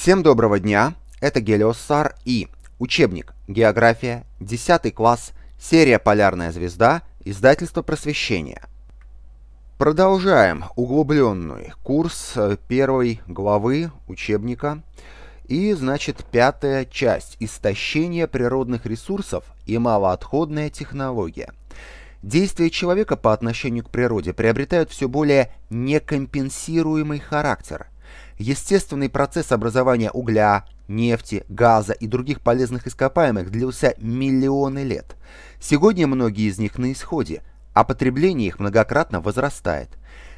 Всем доброго дня, это Гелиосар И, учебник «География», 10 класс, серия «Полярная звезда», издательство «Просвещение». Продолжаем углубленный курс э, первой главы учебника и, значит, пятая часть «Истощение природных ресурсов и малоотходная технология». Действия человека по отношению к природе приобретают все более некомпенсируемый характер, Естественный процесс образования угля, нефти, газа и других полезных ископаемых длился миллионы лет. Сегодня многие из них на исходе, а потребление их многократно возрастает.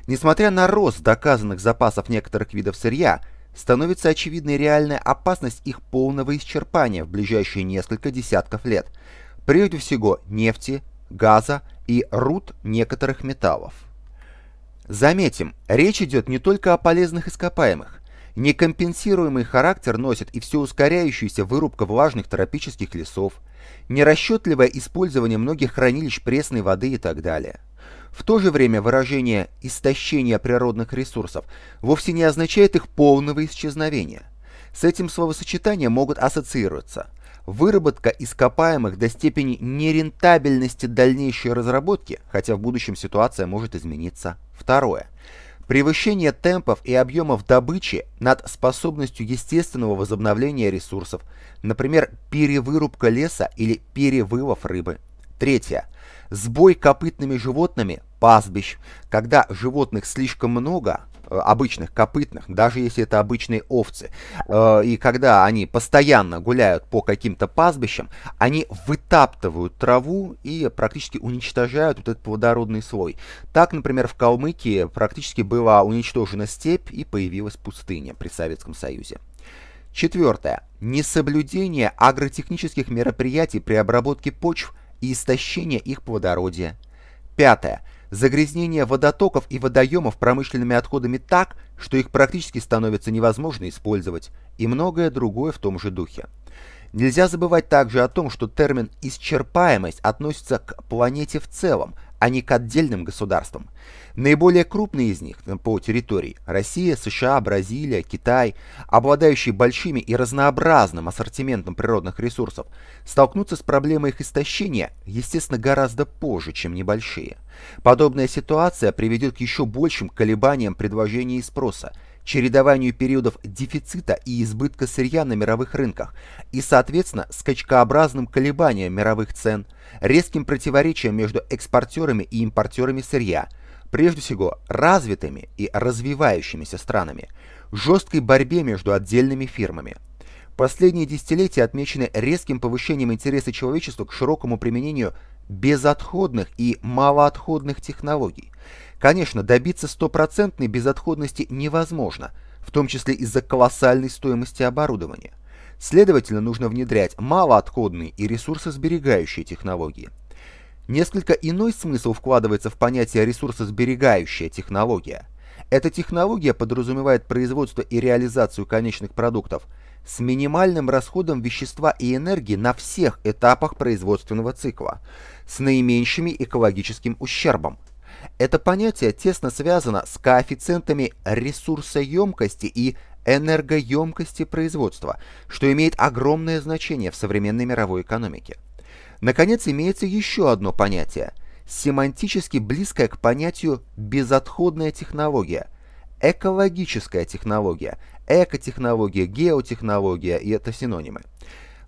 Несмотря на рост доказанных запасов некоторых видов сырья, становится очевидной реальная опасность их полного исчерпания в ближайшие несколько десятков лет. Прежде всего нефти, газа и руд некоторых металлов. Заметим, речь идет не только о полезных ископаемых. Некомпенсируемый характер носит и все ускоряющаяся вырубка влажных тропических лесов, нерасчетливое использование многих хранилищ пресной воды и так далее. В то же время выражение «истощение природных ресурсов» вовсе не означает их полного исчезновения. С этим словосочетанием могут ассоциироваться – Выработка ископаемых до степени нерентабельности дальнейшей разработки, хотя в будущем ситуация может измениться. Второе. Превышение темпов и объемов добычи над способностью естественного возобновления ресурсов, например, перевырубка леса или перевывов рыбы. Третье. Сбой копытными животными пастбищ, когда животных слишком много, обычных копытных, даже если это обычные овцы. Э, и когда они постоянно гуляют по каким-то пастбищам, они вытаптывают траву и практически уничтожают вот этот плодородный слой. Так, например, в Калмыкии практически была уничтожена степь и появилась пустыня при Советском Союзе. Четвертое. Несоблюдение агротехнических мероприятий при обработке почв и истощение их плодородия. Пятое загрязнение водотоков и водоемов промышленными отходами так, что их практически становится невозможно использовать, и многое другое в том же духе. Нельзя забывать также о том, что термин «исчерпаемость» относится к планете в целом, а не к отдельным государствам. Наиболее крупные из них по территории – Россия, США, Бразилия, Китай, обладающие большими и разнообразным ассортиментом природных ресурсов, столкнутся с проблемой их истощения, естественно, гораздо позже, чем небольшие. Подобная ситуация приведет к еще большим колебаниям предложения и спроса – чередованию периодов дефицита и избытка сырья на мировых рынках и, соответственно, скачкообразным колебаниям мировых цен, резким противоречием между экспортерами и импортерами сырья, прежде всего развитыми и развивающимися странами, жесткой борьбе между отдельными фирмами. Последние десятилетия отмечены резким повышением интереса человечества к широкому применению безотходных и малоотходных технологий, Конечно, добиться стопроцентной безотходности невозможно, в том числе из-за колоссальной стоимости оборудования. Следовательно, нужно внедрять малоотходные и ресурсосберегающие технологии. Несколько иной смысл вкладывается в понятие ресурсосберегающая технология. Эта технология подразумевает производство и реализацию конечных продуктов с минимальным расходом вещества и энергии на всех этапах производственного цикла, с наименьшим экологическим ущербом – это понятие тесно связано с коэффициентами ресурсоемкости и энергоемкости производства, что имеет огромное значение в современной мировой экономике. Наконец, имеется еще одно понятие, семантически близкое к понятию «безотходная технология», экологическая технология, экотехнология, геотехнология, и это синонимы.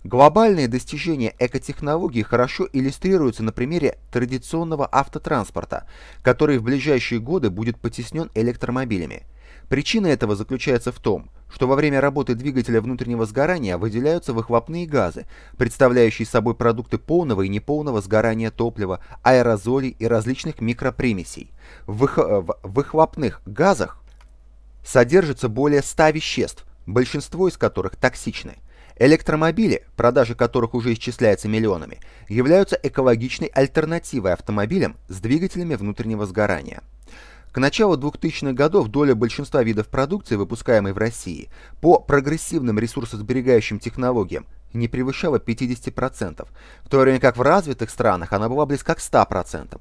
Глобальные достижения экотехнологий хорошо иллюстрируются на примере традиционного автотранспорта, который в ближайшие годы будет потеснен электромобилями. Причина этого заключается в том, что во время работы двигателя внутреннего сгорания выделяются выхлопные газы, представляющие собой продукты полного и неполного сгорания топлива, аэрозолей и различных микропримесей. В, вых... в выхлопных газах содержится более 100 веществ, большинство из которых токсичны. Электромобили, продажи которых уже исчисляются миллионами, являются экологичной альтернативой автомобилям с двигателями внутреннего сгорания. К началу 2000-х годов доля большинства видов продукции, выпускаемой в России, по прогрессивным ресурсосберегающим технологиям не превышала 50%, в то время как в развитых странах она была близка к 100%.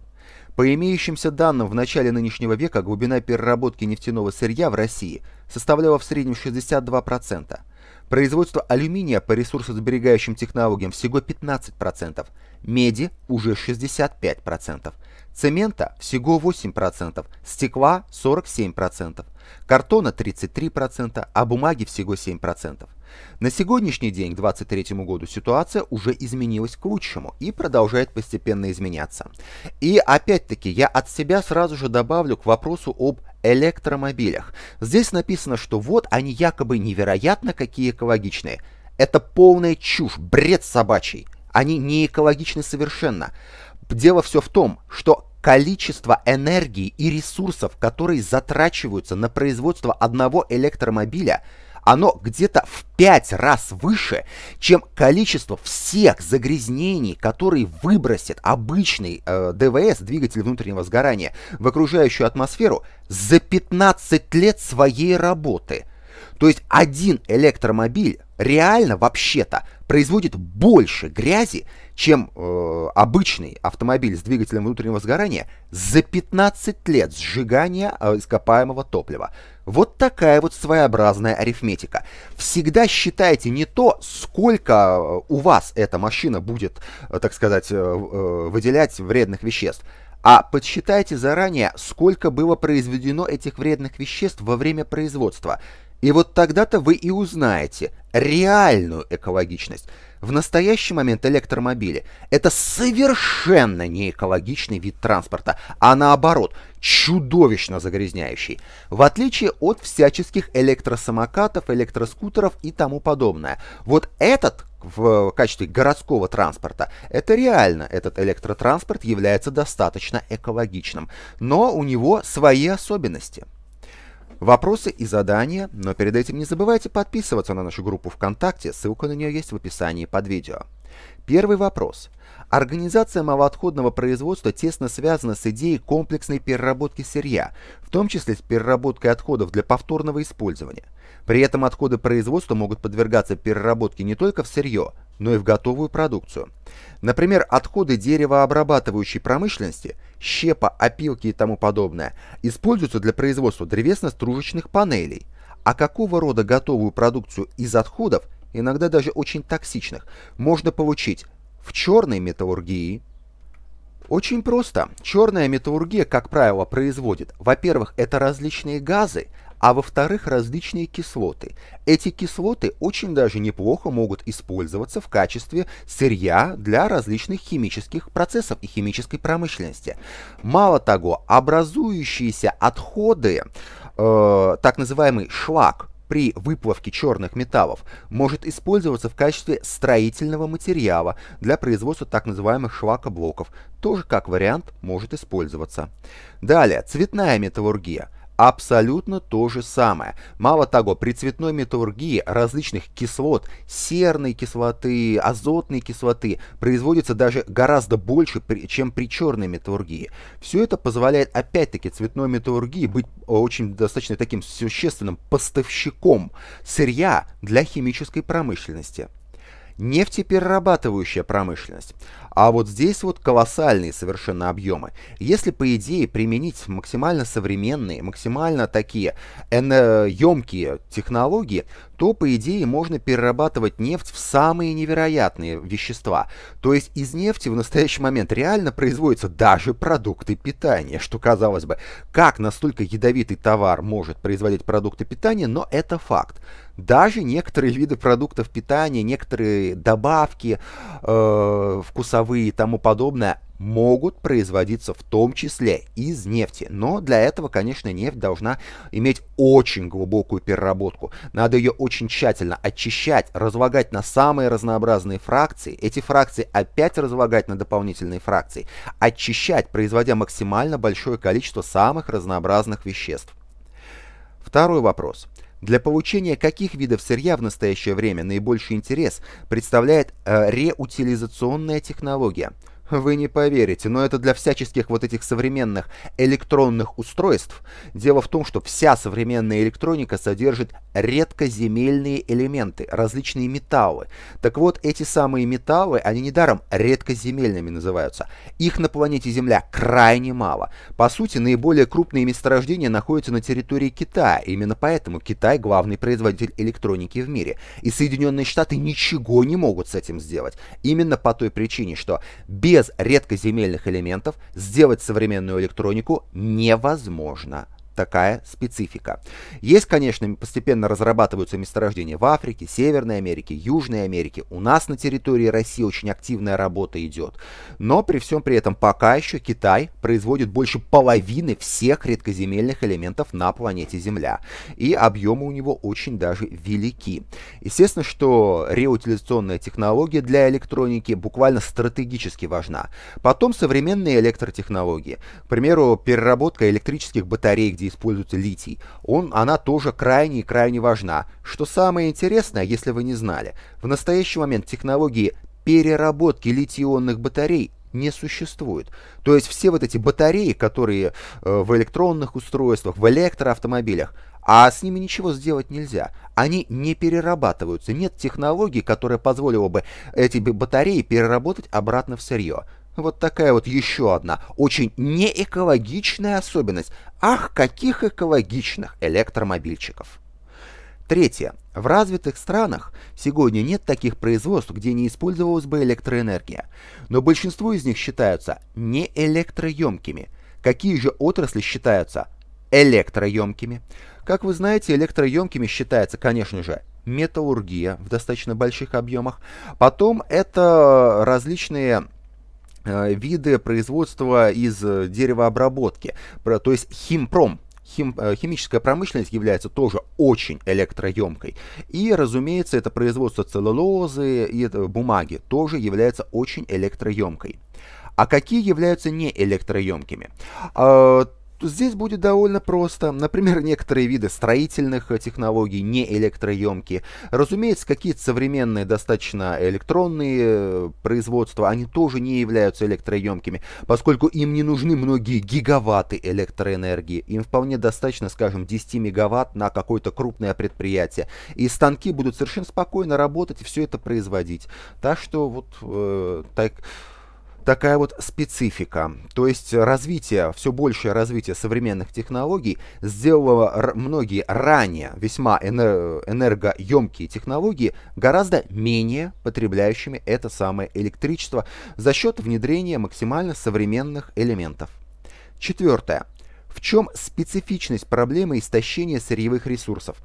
По имеющимся данным, в начале нынешнего века глубина переработки нефтяного сырья в России составляла в среднем 62%, Производство алюминия по ресурсосберегающим технологиям всего 15%, меди уже 65%, цемента всего 8%, стекла 47%, картона 33%, а бумаги всего 7%. На сегодняшний день, к 2023 году, ситуация уже изменилась к лучшему и продолжает постепенно изменяться. И опять-таки я от себя сразу же добавлю к вопросу об электромобилях. Здесь написано, что вот они якобы невероятно какие экологичные. Это полная чушь, бред собачий. Они не экологичны совершенно. Дело все в том, что количество энергии и ресурсов, которые затрачиваются на производство одного электромобиля – оно где-то в пять раз выше, чем количество всех загрязнений, которые выбросит обычный э, ДВС, двигатель внутреннего сгорания, в окружающую атмосферу за 15 лет своей работы. То есть один электромобиль реально вообще-то производит больше грязи, чем э, обычный автомобиль с двигателем внутреннего сгорания за 15 лет сжигания э, ископаемого топлива. Вот такая вот своеобразная арифметика. Всегда считайте не то, сколько э, у вас эта машина будет, э, так сказать, э, выделять вредных веществ, а подсчитайте заранее, сколько было произведено этих вредных веществ во время производства. И вот тогда-то вы и узнаете реальную экологичность. В настоящий момент электромобили – это совершенно не экологичный вид транспорта, а наоборот, чудовищно загрязняющий, в отличие от всяческих электросамокатов, электроскутеров и тому подобное. Вот этот в качестве городского транспорта, это реально, этот электротранспорт является достаточно экологичным, но у него свои особенности – Вопросы и задания, но перед этим не забывайте подписываться на нашу группу ВКонтакте, ссылка на нее есть в описании под видео. Первый вопрос. Организация малоотходного производства тесно связана с идеей комплексной переработки сырья, в том числе с переработкой отходов для повторного использования. При этом отходы производства могут подвергаться переработке не только в сырье, но и в готовую продукцию. Например, отходы деревообрабатывающей промышленности щепа, опилки и тому подобное, используются для производства древесно-стружечных панелей. А какого рода готовую продукцию из отходов, иногда даже очень токсичных, можно получить в черной металлургии? Очень просто. Черная металлургия, как правило, производит, во-первых, это различные газы, а во-вторых, различные кислоты. Эти кислоты очень даже неплохо могут использоваться в качестве сырья для различных химических процессов и химической промышленности. Мало того, образующиеся отходы, э, так называемый шлак, при выплавке черных металлов может использоваться в качестве строительного материала для производства так называемых шлакоблоков, тоже как вариант может использоваться. Далее, цветная металлургия абсолютно то же самое. Мало того, при цветной металлургии различных кислот, серной кислоты, азотной кислоты, производится даже гораздо больше, чем при черной металлургии. Все это позволяет, опять-таки, цветной металлургии быть э, очень достаточно таким существенным поставщиком сырья для химической промышленности нефтеперерабатывающая промышленность. А вот здесь вот колоссальные совершенно объемы. Если, по идее, применить максимально современные, максимально такие емкие э, технологии, то, по идее, можно перерабатывать нефть в самые невероятные вещества. То есть из нефти в настоящий момент реально производятся даже продукты питания, что, казалось бы, как настолько ядовитый товар может производить продукты питания, но это факт. Даже некоторые виды продуктов питания, некоторые добавки, э, вкусовые мостовые и тому подобное могут производиться в том числе из нефти. Но для этого, конечно, нефть должна иметь очень глубокую переработку. Надо ее очень тщательно очищать, разлагать на самые разнообразные фракции. Эти фракции опять разлагать на дополнительные фракции. Очищать, производя максимально большое количество самых разнообразных веществ. Второй вопрос. Для получения каких видов сырья в настоящее время наибольший интерес представляет э, реутилизационная технология – вы не поверите, но это для всяческих вот этих современных электронных устройств. Дело в том, что вся современная электроника содержит редкоземельные элементы, различные металлы. Так вот, эти самые металлы, они недаром редкоземельными называются. Их на планете Земля крайне мало. По сути, наиболее крупные месторождения находятся на территории Китая. Именно поэтому Китай главный производитель электроники в мире. И Соединенные Штаты ничего не могут с этим сделать. Именно по той причине, что без без редкоземельных элементов сделать современную электронику невозможно такая специфика. Есть, конечно, постепенно разрабатываются месторождения в Африке, Северной Америке, Южной Америке. У нас на территории России очень активная работа идет. Но при всем при этом пока еще Китай производит больше половины всех редкоземельных элементов на планете Земля. И объемы у него очень даже велики. Естественно, что реутилизационная технология для электроники буквально стратегически важна. Потом современные электротехнологии. К примеру, переработка электрических батарей, где где используется литий, он, она тоже крайне и крайне важна. Что самое интересное, если вы не знали, в настоящий момент технологии переработки литионных батарей не существует. То есть все вот эти батареи, которые э, в электронных устройствах, в электроавтомобилях, а с ними ничего сделать нельзя. Они не перерабатываются. Нет технологии, которая позволила бы эти батареи переработать обратно в сырье. Вот такая вот еще одна очень неэкологичная особенность. Ах, каких экологичных электромобильчиков! Третье. В развитых странах сегодня нет таких производств, где не использовалась бы электроэнергия. Но большинство из них считаются неэлектроемкими. Какие же отрасли считаются электроемкими? Как вы знаете, электроемкими считается, конечно же, металлургия в достаточно больших объемах. Потом это различные Э, виды производства из э, деревообработки, то есть химпром, хим, э, химическая промышленность является тоже очень электроемкой. И, разумеется, это производство целлулозы и бумаги тоже является очень электроемкой. А какие являются не электроемкими? А, Здесь будет довольно просто. Например, некоторые виды строительных технологий не электроемкие. Разумеется, какие-то современные достаточно электронные э, производства, они тоже не являются электроемкими, поскольку им не нужны многие гигаватты электроэнергии. Им вполне достаточно, скажем, 10 мегаватт на какое-то крупное предприятие. И станки будут совершенно спокойно работать и все это производить. Так что вот э, так такая вот специфика. То есть развитие, все большее развитие современных технологий сделало многие ранее весьма энергоемкие технологии гораздо менее потребляющими это самое электричество за счет внедрения максимально современных элементов. Четвертое. В чем специфичность проблемы истощения сырьевых ресурсов?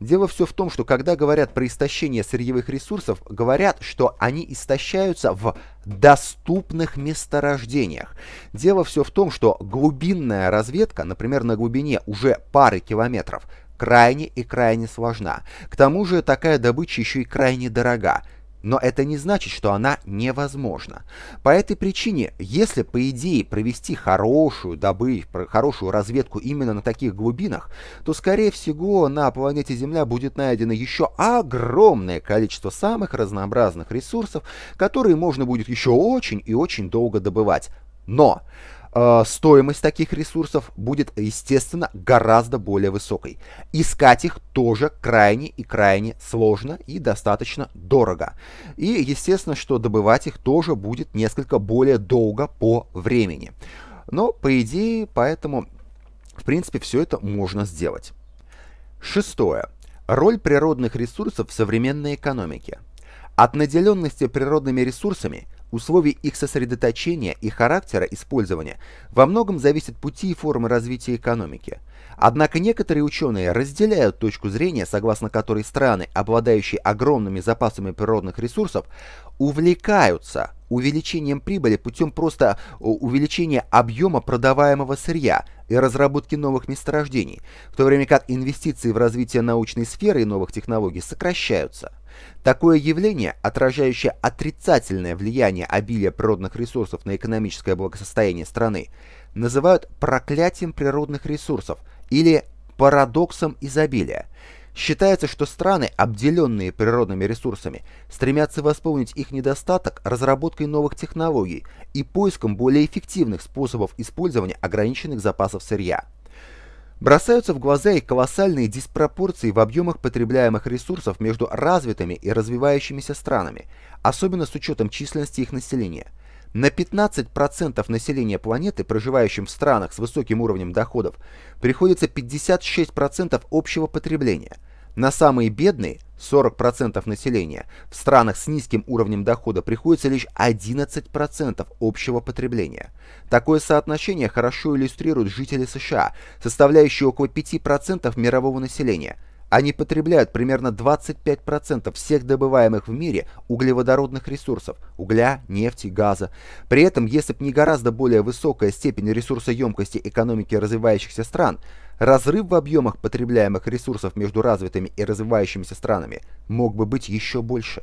Дело все в том, что когда говорят про истощение сырьевых ресурсов, говорят, что они истощаются в доступных месторождениях. Дело все в том, что глубинная разведка, например, на глубине уже пары километров, крайне и крайне сложна. К тому же такая добыча еще и крайне дорога. Но это не значит, что она невозможна. По этой причине, если, по идее, провести хорошую добычу, хорошую разведку именно на таких глубинах, то, скорее всего, на планете Земля будет найдено еще огромное количество самых разнообразных ресурсов, которые можно будет еще очень и очень долго добывать. Но Э, стоимость таких ресурсов будет, естественно, гораздо более высокой. Искать их тоже крайне и крайне сложно и достаточно дорого. И, естественно, что добывать их тоже будет несколько более долго по времени. Но, по идее, поэтому, в принципе, все это можно сделать. Шестое. Роль природных ресурсов в современной экономике. От наделенности природными ресурсами Условий их сосредоточения и характера использования во многом зависят пути и формы развития экономики – Однако некоторые ученые разделяют точку зрения, согласно которой страны, обладающие огромными запасами природных ресурсов, увлекаются увеличением прибыли путем просто увеличения объема продаваемого сырья и разработки новых месторождений, в то время как инвестиции в развитие научной сферы и новых технологий сокращаются. Такое явление, отражающее отрицательное влияние обилия природных ресурсов на экономическое благосостояние страны, называют проклятием природных ресурсов или парадоксом изобилия. Считается, что страны, обделенные природными ресурсами, стремятся восполнить их недостаток разработкой новых технологий и поиском более эффективных способов использования ограниченных запасов сырья. Бросаются в глаза и колоссальные диспропорции в объемах потребляемых ресурсов между развитыми и развивающимися странами, особенно с учетом численности их населения – на 15% населения планеты, проживающим в странах с высоким уровнем доходов, приходится 56% общего потребления. На самые бедные, 40% населения, в странах с низким уровнем дохода приходится лишь 11% общего потребления. Такое соотношение хорошо иллюстрируют жители США, составляющие около 5% мирового населения – они потребляют примерно 25% всех добываемых в мире углеводородных ресурсов – угля, нефти, газа. При этом, если бы не гораздо более высокая степень ресурсоемкости экономики развивающихся стран, разрыв в объемах потребляемых ресурсов между развитыми и развивающимися странами мог бы быть еще больше.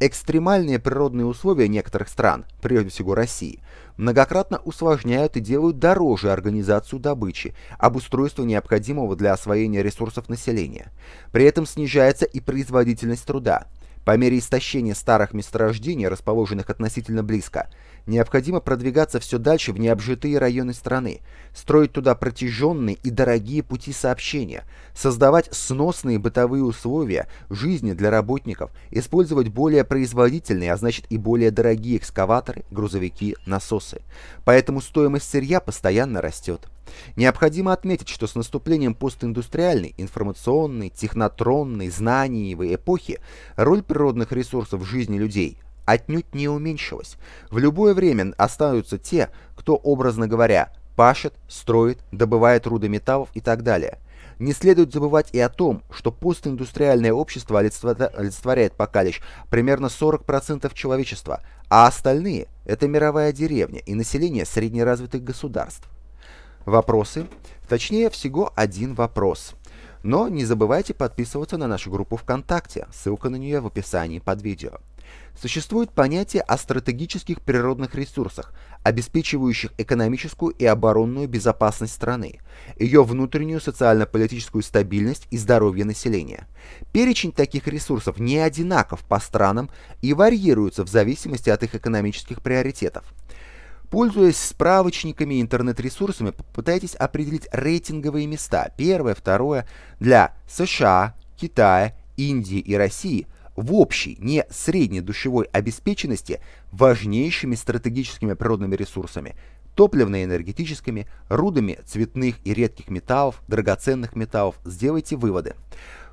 Экстремальные природные условия некоторых стран, прежде всего России, многократно усложняют и делают дороже организацию добычи, обустройство необходимого для освоения ресурсов населения. При этом снижается и производительность труда. По мере истощения старых месторождений, расположенных относительно близко, Необходимо продвигаться все дальше в необжитые районы страны, строить туда протяженные и дорогие пути сообщения, создавать сносные бытовые условия жизни для работников, использовать более производительные, а значит и более дорогие экскаваторы, грузовики, насосы. Поэтому стоимость сырья постоянно растет. Необходимо отметить, что с наступлением постиндустриальной, информационной, технотронной, знаниевой эпохи роль природных ресурсов в жизни людей отнюдь не уменьшилось. В любое время остаются те, кто, образно говоря, пашет, строит, добывает руды металлов и так далее. Не следует забывать и о том, что постиндустриальное общество олицетворяет пока лишь примерно 40% человечества, а остальные – это мировая деревня и население среднеразвитых государств. Вопросы? Точнее всего один вопрос. Но не забывайте подписываться на нашу группу ВКонтакте, ссылка на нее в описании под видео существует понятие о стратегических природных ресурсах, обеспечивающих экономическую и оборонную безопасность страны, ее внутреннюю социально-политическую стабильность и здоровье населения. Перечень таких ресурсов не одинаков по странам и варьируется в зависимости от их экономических приоритетов. Пользуясь справочниками и интернет-ресурсами, попытайтесь определить рейтинговые места, первое, второе, для США, Китая, Индии и России – в общей, не среднедушевой обеспеченности важнейшими стратегическими природными ресурсами – топливно-энергетическими, рудами цветных и редких металлов, драгоценных металлов, сделайте выводы.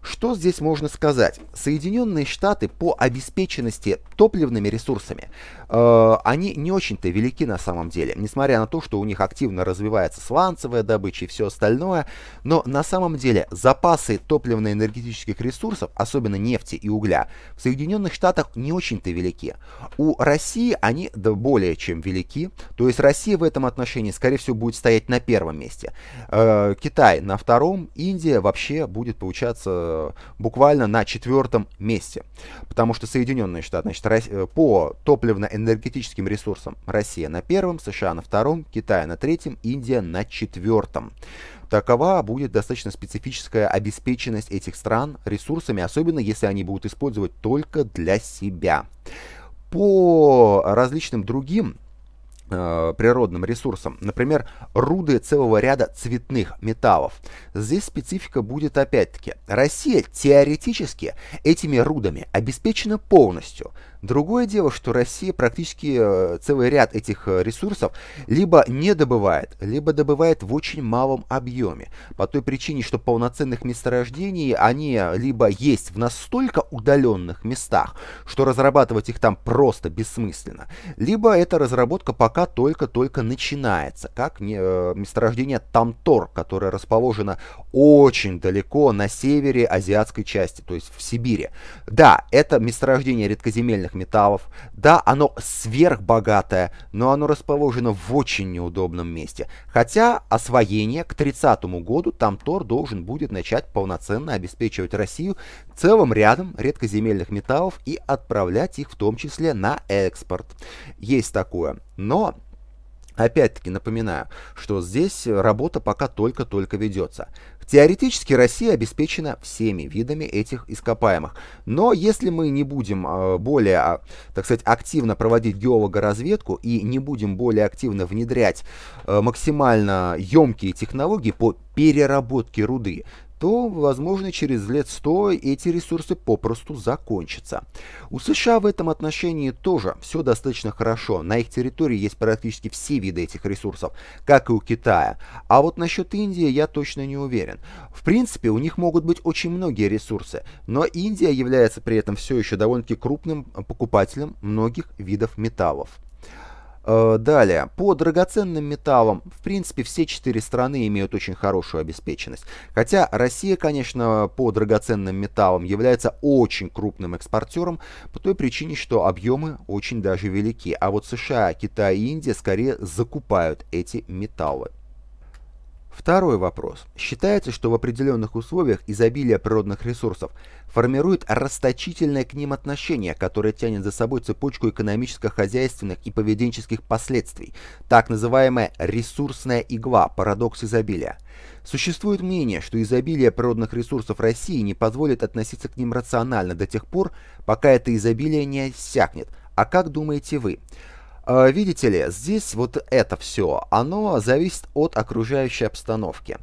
Что здесь можно сказать? Соединенные Штаты по обеспеченности топливными ресурсами, э, они не очень-то велики на самом деле, несмотря на то, что у них активно развивается сланцевая добыча и все остальное, но на самом деле запасы топливно-энергетических ресурсов, особенно нефти и угля, в Соединенных Штатах не очень-то велики. У России они да, более чем велики, то есть Россия в этом отношении, скорее всего, будет стоять на первом месте, э, Китай на втором, Индия вообще будет получаться Э, буквально на четвертом месте. Потому что Соединенные Штаты, значит, э, по топливно-энергетическим ресурсам Россия на первом, США на втором, Китай на третьем, Индия на четвертом. Такова будет достаточно специфическая обеспеченность этих стран ресурсами, особенно если они будут использовать только для себя. По различным другим Э, природным ресурсам, например, руды целого ряда цветных металлов. Здесь специфика будет опять-таки. Россия теоретически этими рудами обеспечена полностью – Другое дело, что Россия практически э, целый ряд этих э, ресурсов либо не добывает, либо добывает в очень малом объеме. По той причине, что полноценных месторождений они э, либо есть в настолько удаленных местах, что разрабатывать их там просто бессмысленно, либо эта разработка пока только-только начинается, как месторождение Тамтор, которое расположено очень далеко на севере азиатской части, то есть в Сибири. Да, это месторождение редкоземельных драгоценных металлов. Да, оно сверхбогатое, но оно расположено в очень неудобном месте. Хотя освоение к 30 году Тамтор должен будет начать полноценно обеспечивать Россию целым рядом редкоземельных металлов и отправлять их в том числе на экспорт. Есть такое. Но Опять-таки напоминаю, что здесь работа пока только-только ведется. Теоретически Россия обеспечена всеми видами этих ископаемых. Но если мы не будем а, более, а, так сказать, активно проводить геологоразведку и не будем более активно внедрять а, максимально емкие технологии по переработке руды, то, возможно, через лет 100 эти ресурсы попросту закончатся. У США в этом отношении тоже все достаточно хорошо. На их территории есть практически все виды этих ресурсов, как и у Китая. А вот насчет Индии я точно не уверен. В принципе, у них могут быть очень многие ресурсы, но Индия является при этом все еще довольно-таки крупным покупателем многих видов металлов. Э, далее, по драгоценным металлам, в принципе, все четыре страны имеют очень хорошую обеспеченность. Хотя Россия, конечно, по драгоценным металлам является очень крупным экспортером, по той причине, что объемы очень даже велики. А вот США, Китай и Индия скорее закупают эти металлы. Второй вопрос. Считается, что в определенных условиях изобилие природных ресурсов формирует расточительное к ним отношение, которое тянет за собой цепочку экономическо-хозяйственных и поведенческих последствий, так называемая ресурсная игла, парадокс изобилия. Существует мнение, что изобилие природных ресурсов России не позволит относиться к ним рационально до тех пор, пока это изобилие не иссякнет. А как думаете вы? А, видите ли, здесь вот это все, оно зависит от окружающей обстановки.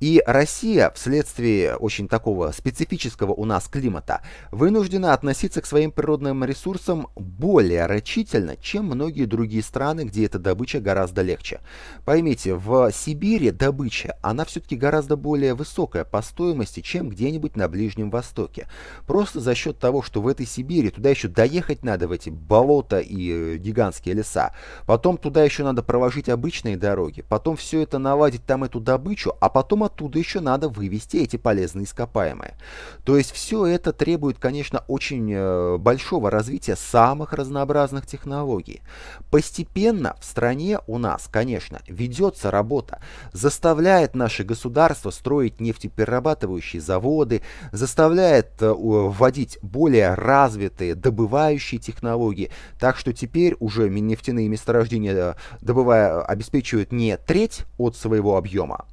И Россия, вследствие очень такого специфического у нас климата, вынуждена относиться к своим природным ресурсам более рачительно, чем многие другие страны, где эта добыча гораздо легче. Поймите, в Сибири добыча, она все-таки гораздо более высокая по стоимости, чем где-нибудь на Ближнем Востоке. Просто за счет того, что в этой Сибири туда еще доехать надо, в эти болота и э, гигантские леса. Потом туда еще надо проложить обычные дороги, потом все это наладить там эту добычу, а потом оттуда еще надо вывести эти полезные ископаемые. То есть все это требует, конечно, очень э, большого развития самых разнообразных технологий. Постепенно в стране у нас, конечно, ведется работа, заставляет наше государство строить нефтеперерабатывающие заводы, заставляет э, вводить более развитые добывающие технологии. Так что теперь уже нефтяные месторождения э, добывая, обеспечивают не треть от своего объема,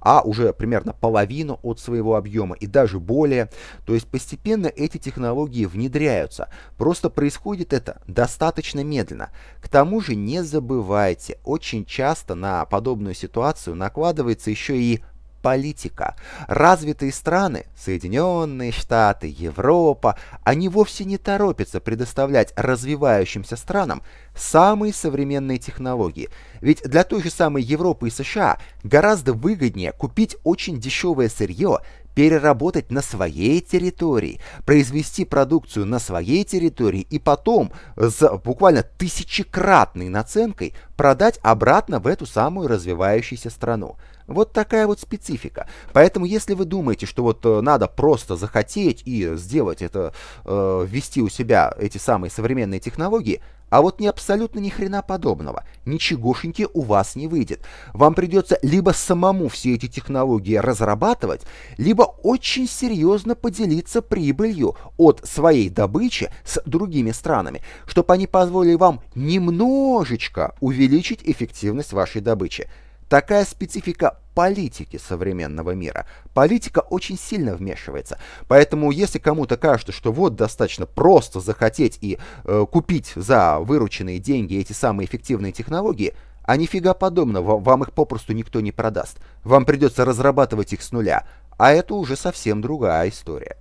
а уже примерно половину от своего объема и даже более. То есть постепенно эти технологии внедряются. Просто происходит это достаточно медленно. К тому же не забывайте, очень часто на подобную ситуацию накладывается еще и политика. Развитые страны, Соединенные Штаты, Европа, они вовсе не торопятся предоставлять развивающимся странам самые современные технологии. Ведь для той же самой Европы и США гораздо выгоднее купить очень дешевое сырье, переработать на своей территории, произвести продукцию на своей территории и потом с буквально тысячекратной наценкой продать обратно в эту самую развивающуюся страну. Вот такая вот специфика. Поэтому, если вы думаете, что вот э, надо просто захотеть и сделать это, э, ввести у себя эти самые современные технологии, а вот не абсолютно ни хрена подобного. Ничегошеньки у вас не выйдет. Вам придется либо самому все эти технологии разрабатывать, либо очень серьезно поделиться прибылью от своей добычи с другими странами, чтобы они позволили вам немножечко увеличить эффективность вашей добычи. Такая специфика политики современного мира. Политика очень сильно вмешивается. Поэтому, если кому-то кажется, что вот достаточно просто захотеть и э, купить за вырученные деньги эти самые эффективные технологии, а нифига подобного, вам их попросту никто не продаст. Вам придется разрабатывать их с нуля. А это уже совсем другая история.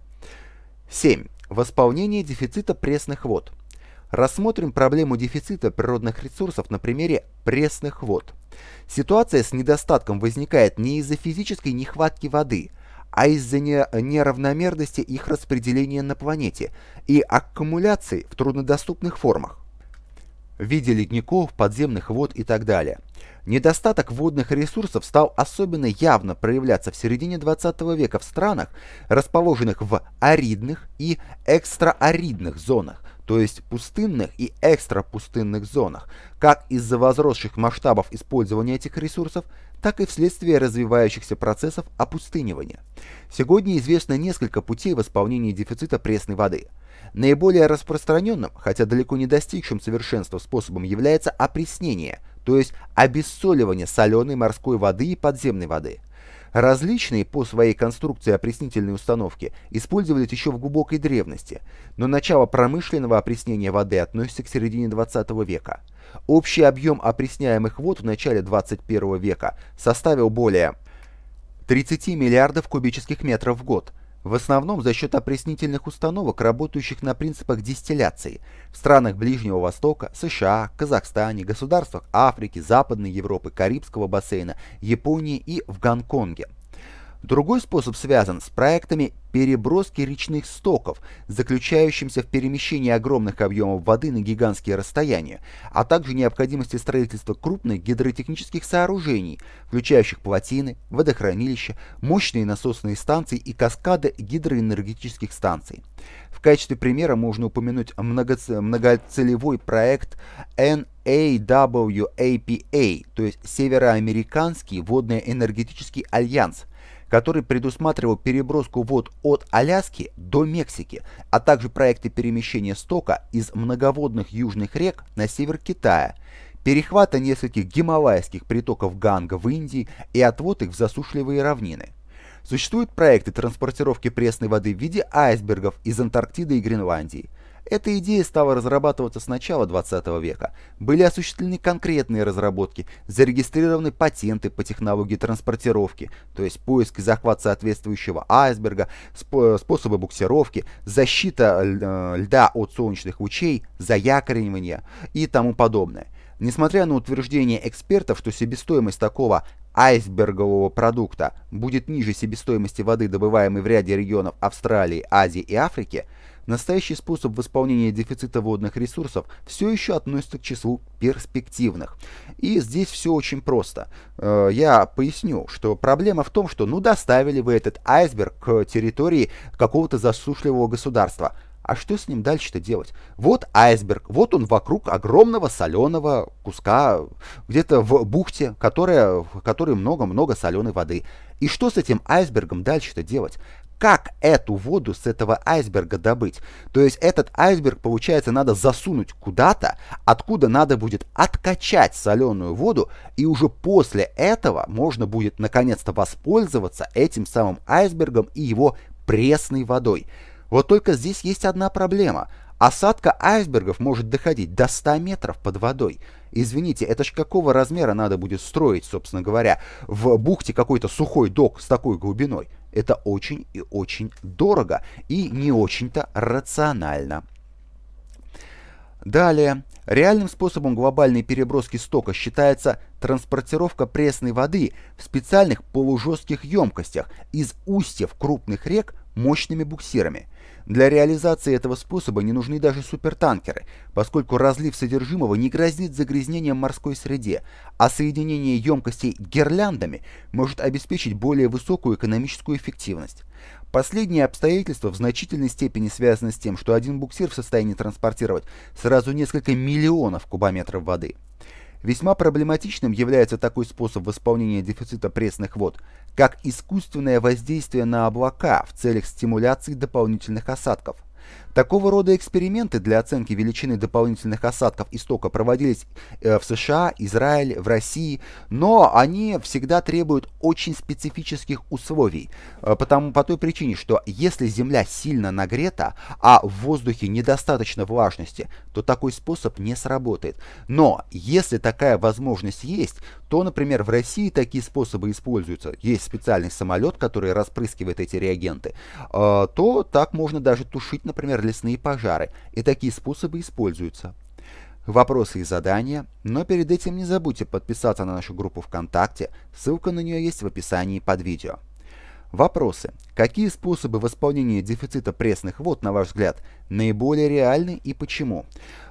7. Восполнение дефицита пресных вод. Рассмотрим проблему дефицита природных ресурсов на примере пресных вод. Ситуация с недостатком возникает не из-за физической нехватки воды, а из-за неравномерности их распределения на планете и аккумуляции в труднодоступных формах в виде ледников, подземных вод и так далее. Недостаток водных ресурсов стал особенно явно проявляться в середине 20 века в странах, расположенных в аридных и экстрааридных зонах то есть пустынных и экстрапустынных зонах, как из-за возросших масштабов использования этих ресурсов, так и вследствие развивающихся процессов опустынивания. Сегодня известно несколько путей восполнения дефицита пресной воды. Наиболее распространенным, хотя далеко не достигшим совершенства способом является опреснение, то есть обессоливание соленой морской воды и подземной воды – Различные по своей конструкции опреснительные установки использовались еще в глубокой древности, но начало промышленного опреснения воды относится к середине 20 века. Общий объем опресняемых вод в начале 21 века составил более 30 миллиардов кубических метров в год – в основном за счет опреснительных установок, работающих на принципах дистилляции в странах Ближнего Востока, США, Казахстане, государствах Африки, Западной Европы, Карибского бассейна, Японии и в Гонконге. Другой способ связан с проектами переброски речных стоков, заключающимся в перемещении огромных объемов воды на гигантские расстояния, а также необходимости строительства крупных гидротехнических сооружений, включающих плотины, водохранилища, мощные насосные станции и каскады гидроэнергетических станций. В качестве примера можно упомянуть многоцелевой проект NAWAPA, а а, то есть Североамериканский водно-энергетический альянс, который предусматривал переброску вод от Аляски до Мексики, а также проекты перемещения стока из многоводных южных рек на север Китая, перехвата нескольких гималайских притоков Ганга в Индии и отвод их в засушливые равнины. Существуют проекты транспортировки пресной воды в виде айсбергов из Антарктиды и Гренландии – эта идея стала разрабатываться с начала 20 века. Были осуществлены конкретные разработки, зарегистрированы патенты по технологии транспортировки, то есть поиск и захват соответствующего айсберга, способы буксировки, защита э, льда от солнечных лучей, заякоривание и тому подобное. Несмотря на утверждение экспертов, что себестоимость такого айсбергового продукта будет ниже себестоимости воды, добываемой в ряде регионов Австралии, Азии и Африки, Настоящий способ восполнения дефицита водных ресурсов все еще относится к числу перспективных. И здесь все очень просто. Э, я поясню, что проблема в том, что ну доставили вы этот айсберг к территории какого-то засушливого государства. А что с ним дальше-то делать? Вот айсберг, вот он вокруг огромного соленого куска, где-то в бухте, которая, в которой много-много соленой воды. И что с этим айсбергом дальше-то делать? как эту воду с этого айсберга добыть. То есть этот айсберг, получается, надо засунуть куда-то, откуда надо будет откачать соленую воду, и уже после этого можно будет наконец-то воспользоваться этим самым айсбергом и его пресной водой. Вот только здесь есть одна проблема – Осадка айсбергов может доходить до 100 метров под водой. Извините, это ж какого размера надо будет строить, собственно говоря, в бухте какой-то сухой док с такой глубиной? Это очень и очень дорого и не очень-то рационально. Далее. Реальным способом глобальной переброски стока считается транспортировка пресной воды в специальных полужестких емкостях из устьев крупных рек мощными буксирами – для реализации этого способа не нужны даже супертанкеры, поскольку разлив содержимого не грозит загрязнением морской среде, а соединение емкостей гирляндами может обеспечить более высокую экономическую эффективность. Последнее обстоятельство в значительной степени связано с тем, что один буксир в состоянии транспортировать сразу несколько миллионов кубометров воды. Весьма проблематичным является такой способ восполнения дефицита пресных вод, как искусственное воздействие на облака в целях стимуляции дополнительных осадков. Такого рода эксперименты для оценки величины дополнительных осадков истока проводились э, в США, Израиле, в России, но они всегда требуют очень специфических условий, э, потому, по той причине, что если Земля сильно нагрета, а в воздухе недостаточно влажности, то такой способ не сработает. Но если такая возможность есть, то, например, в России такие способы используются. Есть специальный самолет, который распрыскивает эти реагенты, э, то так можно даже тушить, например, лесные пожары, и такие способы используются. Вопросы и задания, но перед этим не забудьте подписаться на нашу группу ВКонтакте, ссылка на нее есть в описании под видео. Вопросы. Какие способы восполнения дефицита пресных вод, на ваш взгляд, наиболее реальны и почему?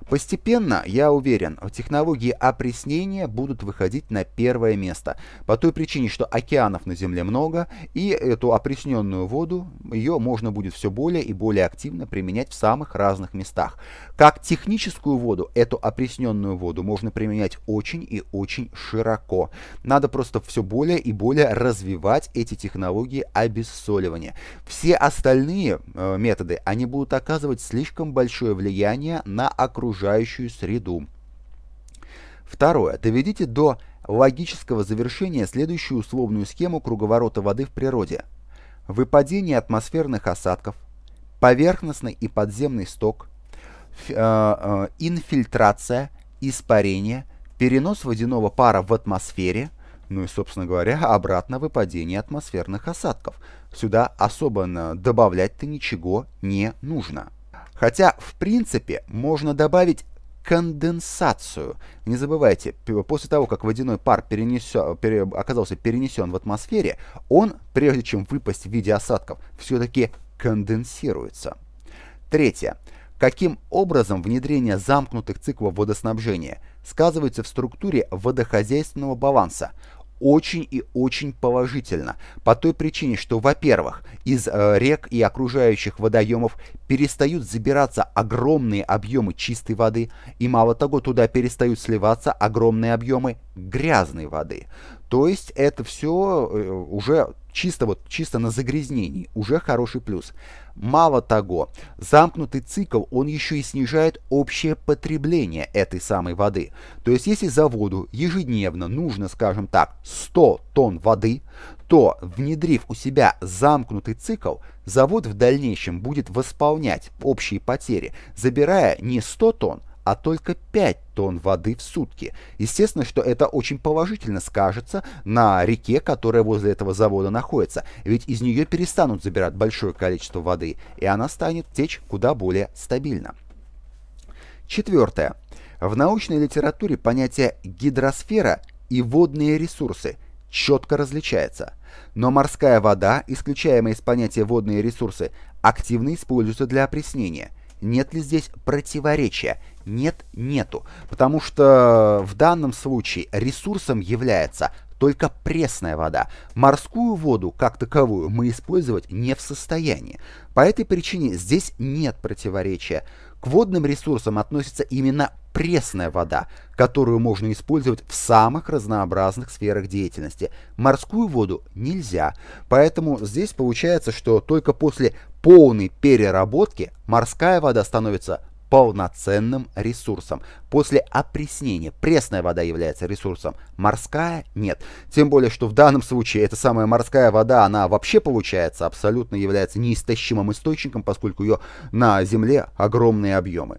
Постепенно, я уверен, технологии опреснения будут выходить на первое место. По той причине, что океанов на Земле много, и эту опресненную воду, ее можно будет все более и более активно применять в самых разных местах. Как техническую воду, эту опресненную воду можно применять очень и очень широко. Надо просто все более и более развивать эти технологии обессоливания. Все остальные э, методы, они будут оказывать слишком большое влияние на окружение окружающую среду. Второе. Доведите до логического завершения следующую условную схему круговорота воды в природе. Выпадение атмосферных осадков, поверхностный и подземный сток, э, э, инфильтрация, испарение, перенос водяного пара в атмосфере, ну и, собственно говоря, обратно выпадение атмосферных осадков. Сюда особо добавлять-то ничего не нужно. Хотя, в принципе, можно добавить конденсацию. Не забывайте, после того, как водяной пар перенесен, пере, оказался перенесен в атмосфере, он, прежде чем выпасть в виде осадков, все-таки конденсируется. Третье. Каким образом внедрение замкнутых циклов водоснабжения сказывается в структуре водохозяйственного баланса? очень и очень положительно. По той причине, что, во-первых, из э, рек и окружающих водоемов перестают забираться огромные объемы чистой воды, и мало того, туда перестают сливаться огромные объемы грязной воды. То есть это все э, уже чисто вот чисто на загрязнении уже хороший плюс. Мало того, замкнутый цикл, он еще и снижает общее потребление этой самой воды. То есть, если заводу ежедневно нужно, скажем так, 100 тонн воды, то, внедрив у себя замкнутый цикл, завод в дальнейшем будет восполнять общие потери, забирая не 100 тонн, а только 5 тонн воды в сутки. Естественно, что это очень положительно скажется на реке, которая возле этого завода находится, ведь из нее перестанут забирать большое количество воды, и она станет течь куда более стабильно. Четвертое. В научной литературе понятие гидросфера и водные ресурсы четко различается. Но морская вода, исключаемая из понятия водные ресурсы, активно используется для опреснения. Нет ли здесь противоречия нет, нету. Потому что в данном случае ресурсом является только пресная вода. Морскую воду, как таковую, мы использовать не в состоянии. По этой причине здесь нет противоречия. К водным ресурсам относится именно пресная вода, которую можно использовать в самых разнообразных сферах деятельности. Морскую воду нельзя, поэтому здесь получается, что только после полной переработки морская вода становится полноценным ресурсом. После опреснения пресная вода является ресурсом, морская – нет. Тем более, что в данном случае эта самая морская вода, она вообще получается абсолютно является неистощимым источником, поскольку ее на Земле огромные объемы.